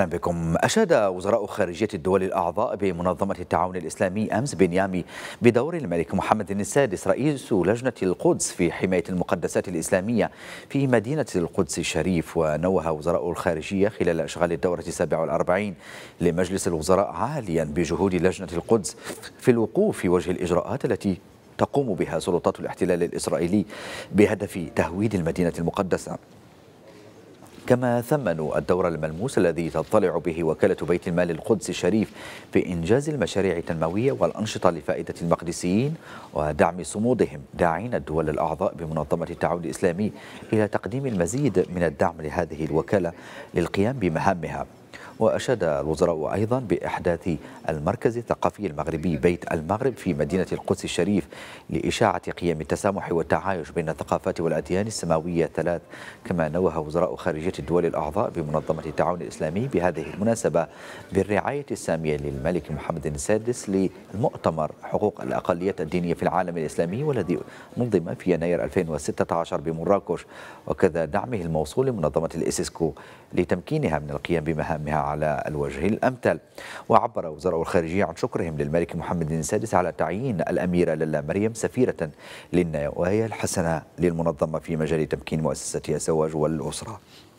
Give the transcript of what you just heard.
أهلا بكم أشاد وزراء خارجية الدول الأعضاء بمنظمة التعاون الإسلامي أمس بنيامي بدور الملك محمد السادس رئيس لجنة القدس في حماية المقدسات الإسلامية في مدينة القدس الشريف ونوه وزراء الخارجية خلال إشغال الدورة السابعة والأربعين لمجلس الوزراء عاليا بجهود لجنة القدس في الوقوف في وجه الإجراءات التي تقوم بها سلطات الاحتلال الإسرائيلي بهدف تهويد المدينة المقدسة كما ثمنوا الدور الملموس الذي تطلع به وكالة بيت المال القدس الشريف في إنجاز المشاريع التنموية والأنشطة لفائدة المقدسيين ودعم صمودهم داعين الدول الأعضاء بمنظمة التعاون الإسلامي إلى تقديم المزيد من الدعم لهذه الوكالة للقيام بمهامها وأشاد الوزراء أيضا بإحداث المركز الثقافي المغربي بيت المغرب في مدينة القدس الشريف لإشاعة قيم التسامح والتعايش بين الثقافات والأديان السماوية الثلاث كما نوه وزراء خارجية الدول الأعضاء بمنظمة التعاون الإسلامي بهذه المناسبة بالرعاية السامية للملك محمد السادس للمؤتمر حقوق الأقليات الدينية في العالم الإسلامي والذي نظم في يناير 2016 بمراكش وكذا دعمه الموصول لمنظمة الإسيسكو لتمكينها من القيام بمهامها على الوجه الأمثل وعبر وزراء الخارجية عن شكرهم للملك محمد السادس على تعيين الأميرة للا مريم سفيرة للنوايا الحسنة للمنظمة في مجال تمكين مؤسستها الزواج والأسرة